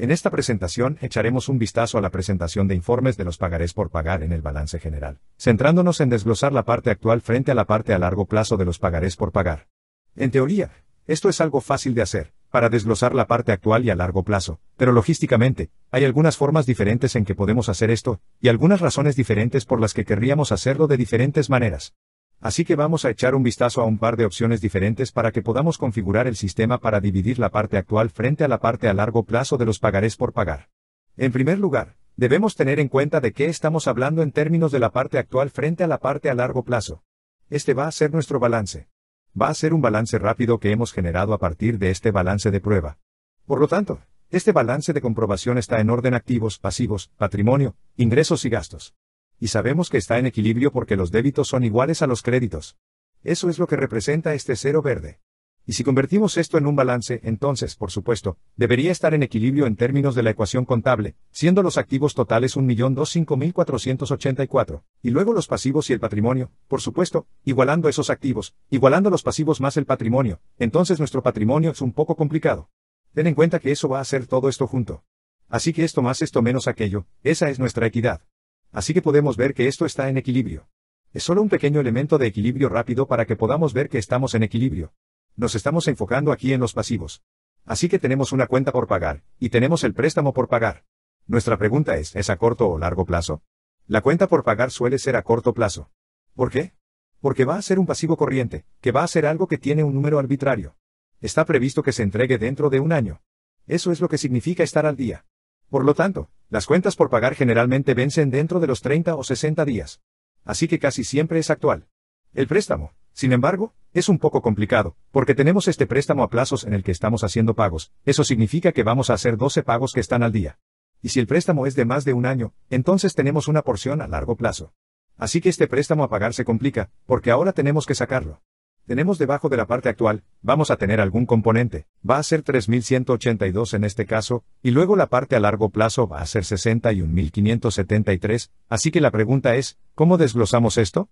En esta presentación echaremos un vistazo a la presentación de informes de los pagarés por pagar en el balance general, centrándonos en desglosar la parte actual frente a la parte a largo plazo de los pagarés por pagar. En teoría, esto es algo fácil de hacer, para desglosar la parte actual y a largo plazo, pero logísticamente, hay algunas formas diferentes en que podemos hacer esto, y algunas razones diferentes por las que querríamos hacerlo de diferentes maneras. Así que vamos a echar un vistazo a un par de opciones diferentes para que podamos configurar el sistema para dividir la parte actual frente a la parte a largo plazo de los pagarés por pagar. En primer lugar, debemos tener en cuenta de qué estamos hablando en términos de la parte actual frente a la parte a largo plazo. Este va a ser nuestro balance. Va a ser un balance rápido que hemos generado a partir de este balance de prueba. Por lo tanto, este balance de comprobación está en orden activos, pasivos, patrimonio, ingresos y gastos y sabemos que está en equilibrio porque los débitos son iguales a los créditos. Eso es lo que representa este cero verde. Y si convertimos esto en un balance, entonces, por supuesto, debería estar en equilibrio en términos de la ecuación contable, siendo los activos totales 1.025.484, y luego los pasivos y el patrimonio, por supuesto, igualando esos activos, igualando los pasivos más el patrimonio, entonces nuestro patrimonio es un poco complicado. Ten en cuenta que eso va a hacer todo esto junto. Así que esto más esto menos aquello, esa es nuestra equidad. Así que podemos ver que esto está en equilibrio. Es solo un pequeño elemento de equilibrio rápido para que podamos ver que estamos en equilibrio. Nos estamos enfocando aquí en los pasivos. Así que tenemos una cuenta por pagar, y tenemos el préstamo por pagar. Nuestra pregunta es, ¿es a corto o largo plazo? La cuenta por pagar suele ser a corto plazo. ¿Por qué? Porque va a ser un pasivo corriente, que va a ser algo que tiene un número arbitrario. Está previsto que se entregue dentro de un año. Eso es lo que significa estar al día. Por lo tanto, las cuentas por pagar generalmente vencen dentro de los 30 o 60 días. Así que casi siempre es actual. El préstamo, sin embargo, es un poco complicado, porque tenemos este préstamo a plazos en el que estamos haciendo pagos, eso significa que vamos a hacer 12 pagos que están al día. Y si el préstamo es de más de un año, entonces tenemos una porción a largo plazo. Así que este préstamo a pagar se complica, porque ahora tenemos que sacarlo tenemos debajo de la parte actual, vamos a tener algún componente, va a ser 3182 en este caso, y luego la parte a largo plazo va a ser 61573, así que la pregunta es, ¿cómo desglosamos esto?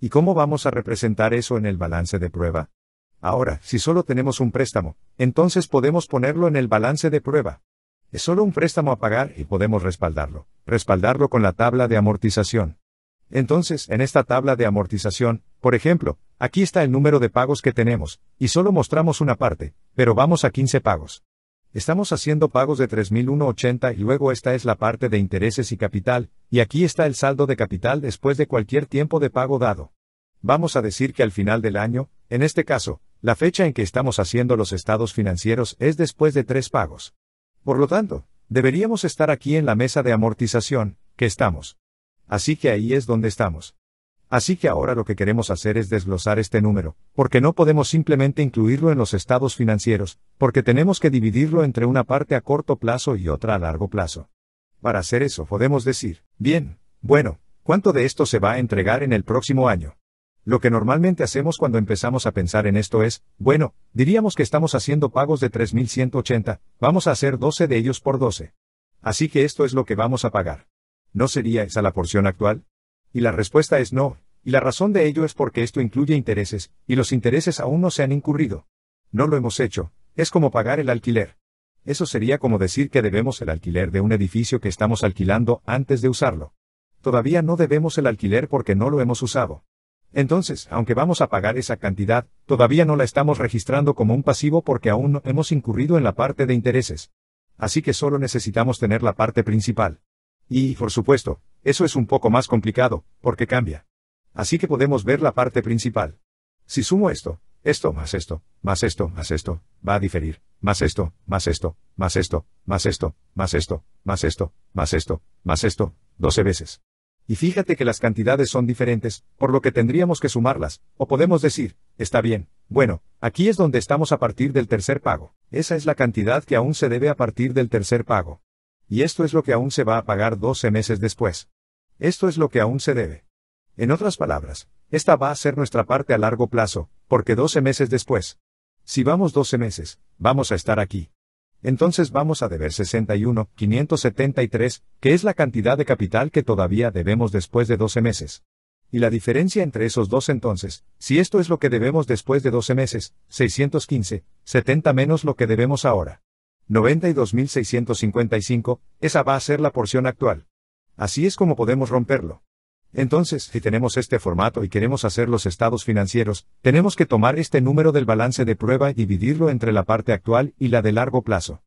¿Y cómo vamos a representar eso en el balance de prueba? Ahora, si solo tenemos un préstamo, entonces podemos ponerlo en el balance de prueba. Es solo un préstamo a pagar y podemos respaldarlo, respaldarlo con la tabla de amortización. Entonces, en esta tabla de amortización, por ejemplo, aquí está el número de pagos que tenemos, y solo mostramos una parte, pero vamos a 15 pagos. Estamos haciendo pagos de 3.180 y luego esta es la parte de intereses y capital, y aquí está el saldo de capital después de cualquier tiempo de pago dado. Vamos a decir que al final del año, en este caso, la fecha en que estamos haciendo los estados financieros es después de tres pagos. Por lo tanto, deberíamos estar aquí en la mesa de amortización, que estamos. Así que ahí es donde estamos. Así que ahora lo que queremos hacer es desglosar este número, porque no podemos simplemente incluirlo en los estados financieros, porque tenemos que dividirlo entre una parte a corto plazo y otra a largo plazo. Para hacer eso podemos decir, bien, bueno, ¿cuánto de esto se va a entregar en el próximo año? Lo que normalmente hacemos cuando empezamos a pensar en esto es, bueno, diríamos que estamos haciendo pagos de 3.180, vamos a hacer 12 de ellos por 12. Así que esto es lo que vamos a pagar. ¿No sería esa la porción actual? Y la respuesta es no, y la razón de ello es porque esto incluye intereses, y los intereses aún no se han incurrido. No lo hemos hecho, es como pagar el alquiler. Eso sería como decir que debemos el alquiler de un edificio que estamos alquilando antes de usarlo. Todavía no debemos el alquiler porque no lo hemos usado. Entonces, aunque vamos a pagar esa cantidad, todavía no la estamos registrando como un pasivo porque aún no hemos incurrido en la parte de intereses. Así que solo necesitamos tener la parte principal. Y, por supuesto, eso es un poco más complicado, porque cambia. Así que podemos ver la parte principal. Si sumo esto, esto más esto, más esto, más esto, va a diferir, más esto, más esto, más esto, más esto, más esto, más esto, más esto, más esto, 12 veces. Y fíjate que las cantidades son diferentes, por lo que tendríamos que sumarlas, o podemos decir, está bien, bueno, aquí es donde estamos a partir del tercer pago. Esa es la cantidad que aún se debe a partir del tercer pago. Y esto es lo que aún se va a pagar 12 meses después. Esto es lo que aún se debe. En otras palabras, esta va a ser nuestra parte a largo plazo, porque 12 meses después. Si vamos 12 meses, vamos a estar aquí. Entonces vamos a deber 61, que es la cantidad de capital que todavía debemos después de 12 meses. Y la diferencia entre esos dos entonces, si esto es lo que debemos después de 12 meses, 615, 70 menos lo que debemos ahora. 92.655, esa va a ser la porción actual. Así es como podemos romperlo. Entonces, si tenemos este formato y queremos hacer los estados financieros, tenemos que tomar este número del balance de prueba y dividirlo entre la parte actual y la de largo plazo.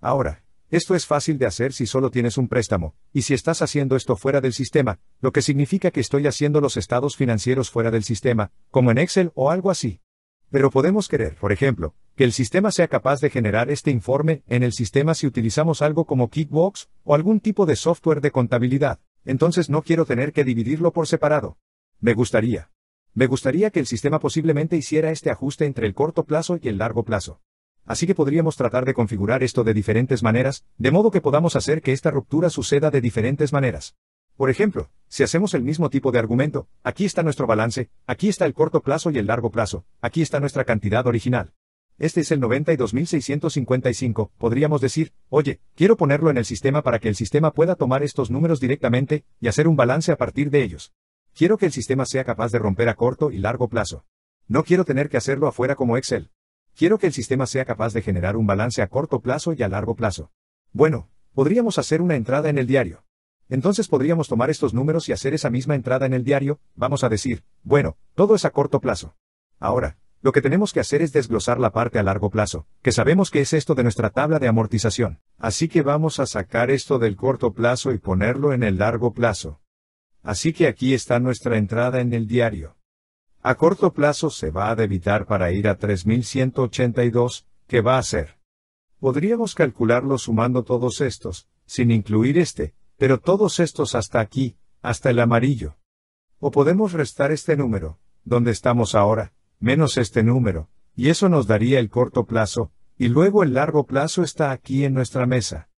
Ahora, esto es fácil de hacer si solo tienes un préstamo, y si estás haciendo esto fuera del sistema, lo que significa que estoy haciendo los estados financieros fuera del sistema, como en Excel o algo así. Pero podemos querer, por ejemplo, que el sistema sea capaz de generar este informe en el sistema si utilizamos algo como Kickbox o algún tipo de software de contabilidad, entonces no quiero tener que dividirlo por separado. Me gustaría. Me gustaría que el sistema posiblemente hiciera este ajuste entre el corto plazo y el largo plazo. Así que podríamos tratar de configurar esto de diferentes maneras, de modo que podamos hacer que esta ruptura suceda de diferentes maneras. Por ejemplo, si hacemos el mismo tipo de argumento, aquí está nuestro balance, aquí está el corto plazo y el largo plazo, aquí está nuestra cantidad original este es el 92655, podríamos decir, oye, quiero ponerlo en el sistema para que el sistema pueda tomar estos números directamente y hacer un balance a partir de ellos. Quiero que el sistema sea capaz de romper a corto y largo plazo. No quiero tener que hacerlo afuera como Excel. Quiero que el sistema sea capaz de generar un balance a corto plazo y a largo plazo. Bueno, podríamos hacer una entrada en el diario. Entonces podríamos tomar estos números y hacer esa misma entrada en el diario, vamos a decir, bueno, todo es a corto plazo. Ahora, lo que tenemos que hacer es desglosar la parte a largo plazo, que sabemos que es esto de nuestra tabla de amortización. Así que vamos a sacar esto del corto plazo y ponerlo en el largo plazo. Así que aquí está nuestra entrada en el diario. A corto plazo se va a debitar para ir a 3182, ¿qué va a ser. Podríamos calcularlo sumando todos estos, sin incluir este, pero todos estos hasta aquí, hasta el amarillo. O podemos restar este número, donde estamos ahora, menos este número, y eso nos daría el corto plazo, y luego el largo plazo está aquí en nuestra mesa.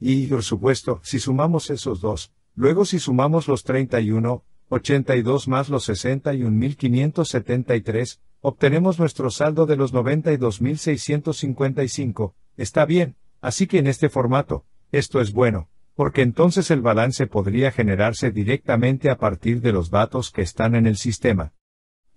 Y, por supuesto, si sumamos esos dos, luego si sumamos los 31, 82 más los 61.573, obtenemos nuestro saldo de los 92.655, está bien, así que en este formato, esto es bueno, porque entonces el balance podría generarse directamente a partir de los datos que están en el sistema.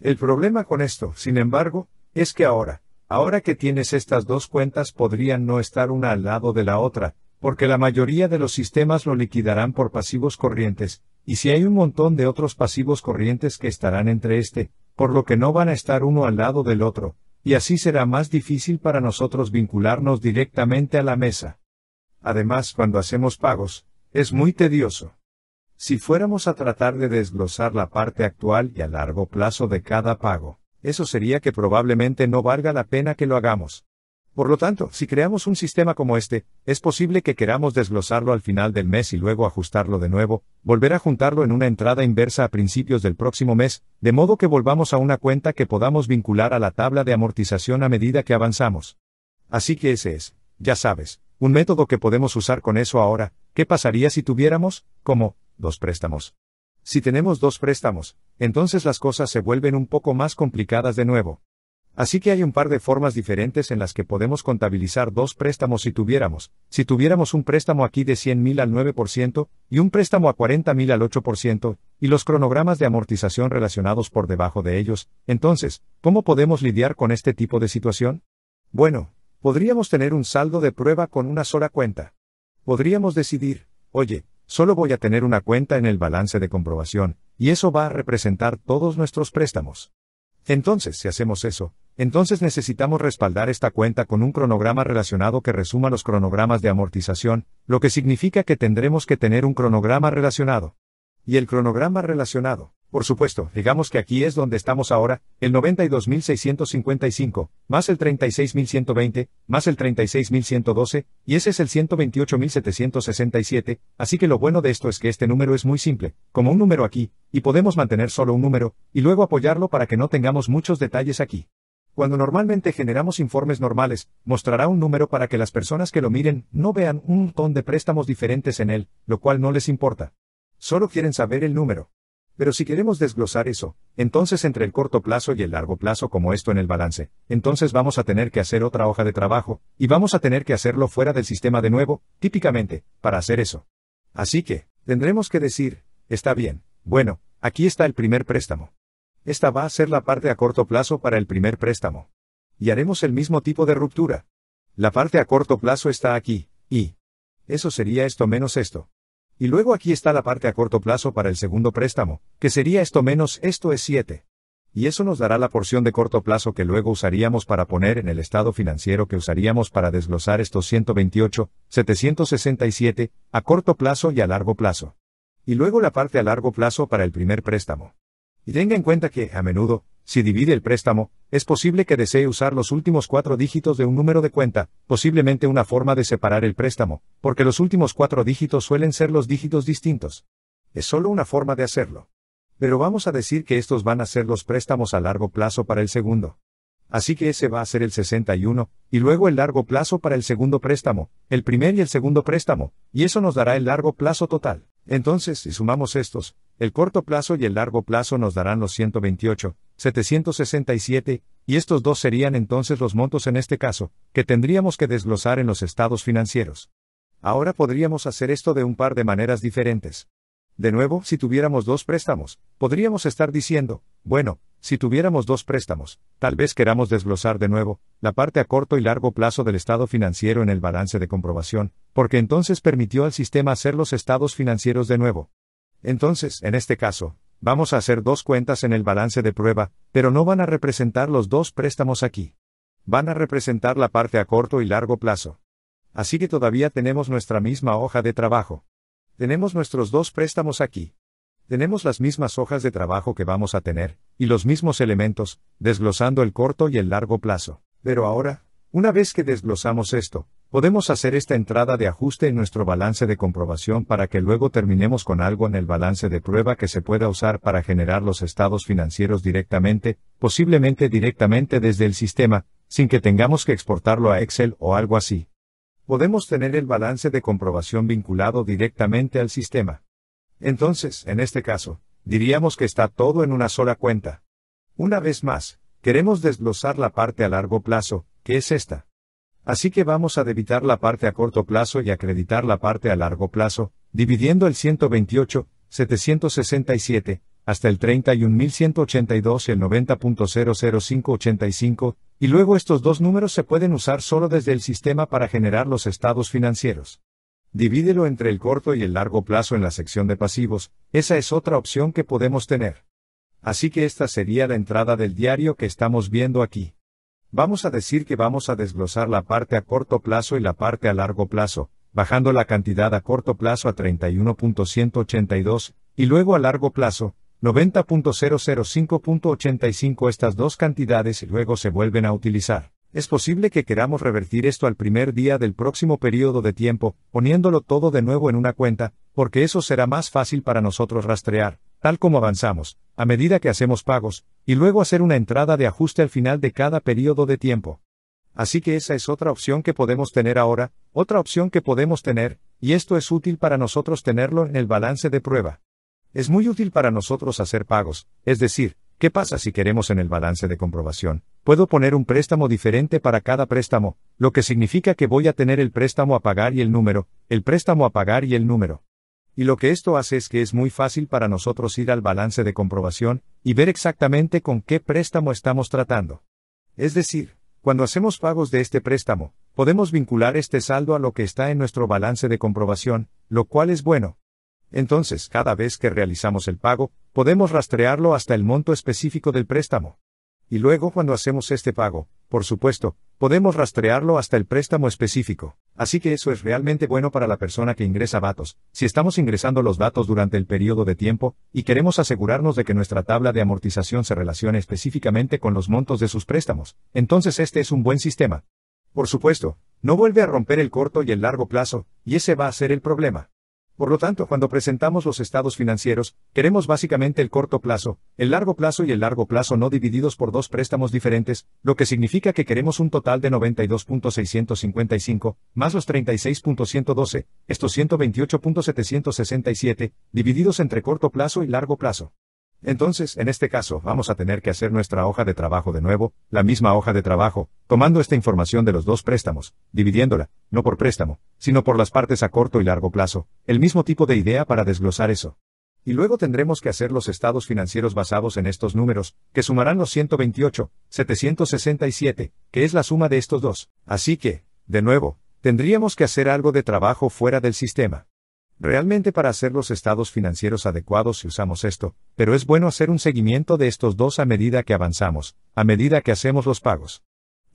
El problema con esto, sin embargo, es que ahora, ahora que tienes estas dos cuentas podrían no estar una al lado de la otra, porque la mayoría de los sistemas lo liquidarán por pasivos corrientes, y si hay un montón de otros pasivos corrientes que estarán entre este, por lo que no van a estar uno al lado del otro, y así será más difícil para nosotros vincularnos directamente a la mesa. Además, cuando hacemos pagos, es muy tedioso. Si fuéramos a tratar de desglosar la parte actual y a largo plazo de cada pago, eso sería que probablemente no valga la pena que lo hagamos. Por lo tanto, si creamos un sistema como este, es posible que queramos desglosarlo al final del mes y luego ajustarlo de nuevo, volver a juntarlo en una entrada inversa a principios del próximo mes, de modo que volvamos a una cuenta que podamos vincular a la tabla de amortización a medida que avanzamos. Así que ese es, ya sabes, un método que podemos usar con eso ahora, ¿qué pasaría si tuviéramos, como, dos préstamos. Si tenemos dos préstamos, entonces las cosas se vuelven un poco más complicadas de nuevo. Así que hay un par de formas diferentes en las que podemos contabilizar dos préstamos si tuviéramos, si tuviéramos un préstamo aquí de 100.000 al 9% y un préstamo a 40.000 al 8%, y los cronogramas de amortización relacionados por debajo de ellos, entonces, ¿cómo podemos lidiar con este tipo de situación? Bueno, podríamos tener un saldo de prueba con una sola cuenta. Podríamos decidir, oye, solo voy a tener una cuenta en el balance de comprobación, y eso va a representar todos nuestros préstamos. Entonces, si hacemos eso, entonces necesitamos respaldar esta cuenta con un cronograma relacionado que resuma los cronogramas de amortización, lo que significa que tendremos que tener un cronograma relacionado. Y el cronograma relacionado por supuesto, digamos que aquí es donde estamos ahora, el 92.655, más el 36.120, más el 36.112, y ese es el 128.767, así que lo bueno de esto es que este número es muy simple, como un número aquí, y podemos mantener solo un número, y luego apoyarlo para que no tengamos muchos detalles aquí. Cuando normalmente generamos informes normales, mostrará un número para que las personas que lo miren no vean un montón de préstamos diferentes en él, lo cual no les importa. Solo quieren saber el número. Pero si queremos desglosar eso, entonces entre el corto plazo y el largo plazo como esto en el balance, entonces vamos a tener que hacer otra hoja de trabajo, y vamos a tener que hacerlo fuera del sistema de nuevo, típicamente, para hacer eso. Así que, tendremos que decir, está bien, bueno, aquí está el primer préstamo. Esta va a ser la parte a corto plazo para el primer préstamo. Y haremos el mismo tipo de ruptura. La parte a corto plazo está aquí, y... Eso sería esto menos esto. Y luego aquí está la parte a corto plazo para el segundo préstamo, que sería esto menos esto es 7. Y eso nos dará la porción de corto plazo que luego usaríamos para poner en el estado financiero que usaríamos para desglosar estos 128, 767, a corto plazo y a largo plazo. Y luego la parte a largo plazo para el primer préstamo. Y tenga en cuenta que, a menudo, si divide el préstamo, es posible que desee usar los últimos cuatro dígitos de un número de cuenta, posiblemente una forma de separar el préstamo, porque los últimos cuatro dígitos suelen ser los dígitos distintos. Es solo una forma de hacerlo. Pero vamos a decir que estos van a ser los préstamos a largo plazo para el segundo. Así que ese va a ser el 61, y luego el largo plazo para el segundo préstamo, el primer y el segundo préstamo, y eso nos dará el largo plazo total. Entonces, si sumamos estos, el corto plazo y el largo plazo nos darán los 128, 767, y estos dos serían entonces los montos en este caso, que tendríamos que desglosar en los estados financieros. Ahora podríamos hacer esto de un par de maneras diferentes. De nuevo, si tuviéramos dos préstamos, podríamos estar diciendo, bueno, si tuviéramos dos préstamos, tal vez queramos desglosar de nuevo la parte a corto y largo plazo del estado financiero en el balance de comprobación, porque entonces permitió al sistema hacer los estados financieros de nuevo. Entonces, en este caso, vamos a hacer dos cuentas en el balance de prueba, pero no van a representar los dos préstamos aquí. Van a representar la parte a corto y largo plazo. Así que todavía tenemos nuestra misma hoja de trabajo. Tenemos nuestros dos préstamos aquí. Tenemos las mismas hojas de trabajo que vamos a tener, y los mismos elementos, desglosando el corto y el largo plazo. Pero ahora, una vez que desglosamos esto, Podemos hacer esta entrada de ajuste en nuestro balance de comprobación para que luego terminemos con algo en el balance de prueba que se pueda usar para generar los estados financieros directamente, posiblemente directamente desde el sistema, sin que tengamos que exportarlo a Excel o algo así. Podemos tener el balance de comprobación vinculado directamente al sistema. Entonces, en este caso, diríamos que está todo en una sola cuenta. Una vez más, queremos desglosar la parte a largo plazo, que es esta. Así que vamos a debitar la parte a corto plazo y acreditar la parte a largo plazo, dividiendo el 128, 767, hasta el 31.182 y el 90.00585, y luego estos dos números se pueden usar solo desde el sistema para generar los estados financieros. Divídelo entre el corto y el largo plazo en la sección de pasivos, esa es otra opción que podemos tener. Así que esta sería la entrada del diario que estamos viendo aquí. Vamos a decir que vamos a desglosar la parte a corto plazo y la parte a largo plazo, bajando la cantidad a corto plazo a 31.182, y luego a largo plazo, 90.005.85 estas dos cantidades y luego se vuelven a utilizar. Es posible que queramos revertir esto al primer día del próximo periodo de tiempo, poniéndolo todo de nuevo en una cuenta, porque eso será más fácil para nosotros rastrear tal como avanzamos, a medida que hacemos pagos, y luego hacer una entrada de ajuste al final de cada periodo de tiempo. Así que esa es otra opción que podemos tener ahora, otra opción que podemos tener, y esto es útil para nosotros tenerlo en el balance de prueba. Es muy útil para nosotros hacer pagos, es decir, ¿qué pasa si queremos en el balance de comprobación? Puedo poner un préstamo diferente para cada préstamo, lo que significa que voy a tener el préstamo a pagar y el número, el préstamo a pagar y el número. Y lo que esto hace es que es muy fácil para nosotros ir al balance de comprobación y ver exactamente con qué préstamo estamos tratando. Es decir, cuando hacemos pagos de este préstamo, podemos vincular este saldo a lo que está en nuestro balance de comprobación, lo cual es bueno. Entonces, cada vez que realizamos el pago, podemos rastrearlo hasta el monto específico del préstamo. Y luego, cuando hacemos este pago, por supuesto, podemos rastrearlo hasta el préstamo específico. Así que eso es realmente bueno para la persona que ingresa datos. Si estamos ingresando los datos durante el periodo de tiempo, y queremos asegurarnos de que nuestra tabla de amortización se relacione específicamente con los montos de sus préstamos, entonces este es un buen sistema. Por supuesto, no vuelve a romper el corto y el largo plazo, y ese va a ser el problema. Por lo tanto, cuando presentamos los estados financieros, queremos básicamente el corto plazo, el largo plazo y el largo plazo no divididos por dos préstamos diferentes, lo que significa que queremos un total de 92.655, más los 36.112, estos 128.767, divididos entre corto plazo y largo plazo. Entonces, en este caso, vamos a tener que hacer nuestra hoja de trabajo de nuevo, la misma hoja de trabajo, tomando esta información de los dos préstamos, dividiéndola, no por préstamo, sino por las partes a corto y largo plazo, el mismo tipo de idea para desglosar eso. Y luego tendremos que hacer los estados financieros basados en estos números, que sumarán los 128, 767, que es la suma de estos dos. Así que, de nuevo, tendríamos que hacer algo de trabajo fuera del sistema. Realmente para hacer los estados financieros adecuados si usamos esto, pero es bueno hacer un seguimiento de estos dos a medida que avanzamos, a medida que hacemos los pagos.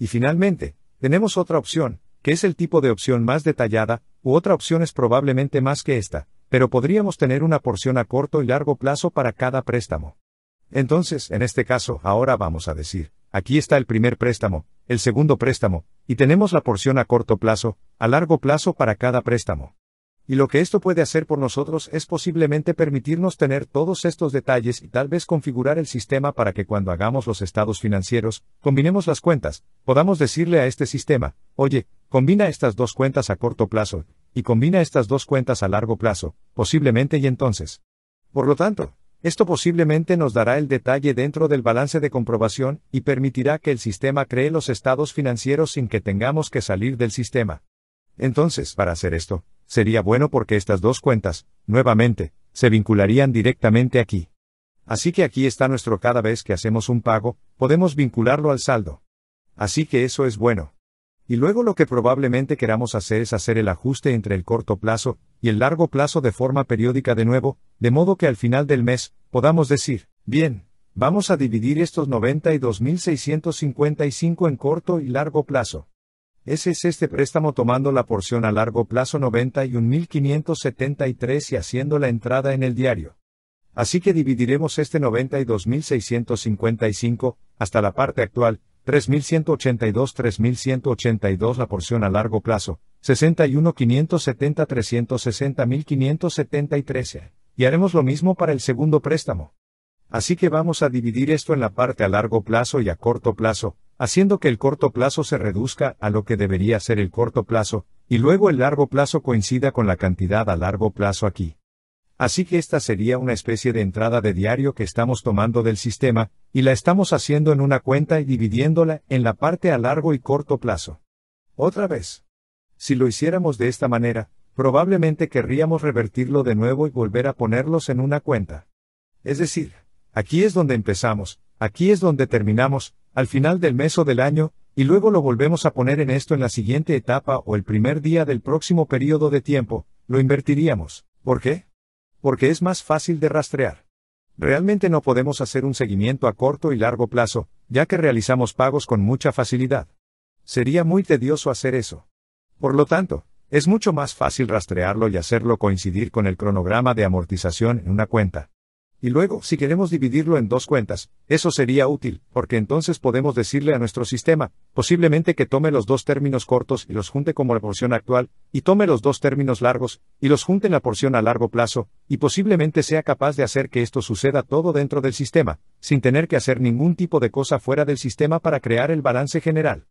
Y finalmente, tenemos otra opción, que es el tipo de opción más detallada, u otra opción es probablemente más que esta, pero podríamos tener una porción a corto y largo plazo para cada préstamo. Entonces, en este caso, ahora vamos a decir, aquí está el primer préstamo, el segundo préstamo, y tenemos la porción a corto plazo, a largo plazo para cada préstamo. Y lo que esto puede hacer por nosotros es posiblemente permitirnos tener todos estos detalles y tal vez configurar el sistema para que cuando hagamos los estados financieros, combinemos las cuentas, podamos decirle a este sistema, oye, combina estas dos cuentas a corto plazo, y combina estas dos cuentas a largo plazo, posiblemente y entonces. Por lo tanto, esto posiblemente nos dará el detalle dentro del balance de comprobación y permitirá que el sistema cree los estados financieros sin que tengamos que salir del sistema. Entonces, para hacer esto, sería bueno porque estas dos cuentas, nuevamente, se vincularían directamente aquí. Así que aquí está nuestro cada vez que hacemos un pago, podemos vincularlo al saldo. Así que eso es bueno. Y luego lo que probablemente queramos hacer es hacer el ajuste entre el corto plazo y el largo plazo de forma periódica de nuevo, de modo que al final del mes, podamos decir, bien, vamos a dividir estos 92.655 en corto y largo plazo. Ese es este préstamo tomando la porción a largo plazo 91.573 y haciendo la entrada en el diario. Así que dividiremos este 92.655, hasta la parte actual, 3.182, 3.182 la porción a largo plazo, 61.570, 360.573, y haremos lo mismo para el segundo préstamo. Así que vamos a dividir esto en la parte a largo plazo y a corto plazo, haciendo que el corto plazo se reduzca a lo que debería ser el corto plazo, y luego el largo plazo coincida con la cantidad a largo plazo aquí. Así que esta sería una especie de entrada de diario que estamos tomando del sistema, y la estamos haciendo en una cuenta y dividiéndola en la parte a largo y corto plazo. Otra vez. Si lo hiciéramos de esta manera, probablemente querríamos revertirlo de nuevo y volver a ponerlos en una cuenta. Es decir, aquí es donde empezamos, aquí es donde terminamos, al final del mes o del año, y luego lo volvemos a poner en esto en la siguiente etapa o el primer día del próximo periodo de tiempo, lo invertiríamos. ¿Por qué? Porque es más fácil de rastrear. Realmente no podemos hacer un seguimiento a corto y largo plazo, ya que realizamos pagos con mucha facilidad. Sería muy tedioso hacer eso. Por lo tanto, es mucho más fácil rastrearlo y hacerlo coincidir con el cronograma de amortización en una cuenta. Y luego, si queremos dividirlo en dos cuentas, eso sería útil, porque entonces podemos decirle a nuestro sistema, posiblemente que tome los dos términos cortos y los junte como la porción actual, y tome los dos términos largos, y los junte en la porción a largo plazo, y posiblemente sea capaz de hacer que esto suceda todo dentro del sistema, sin tener que hacer ningún tipo de cosa fuera del sistema para crear el balance general.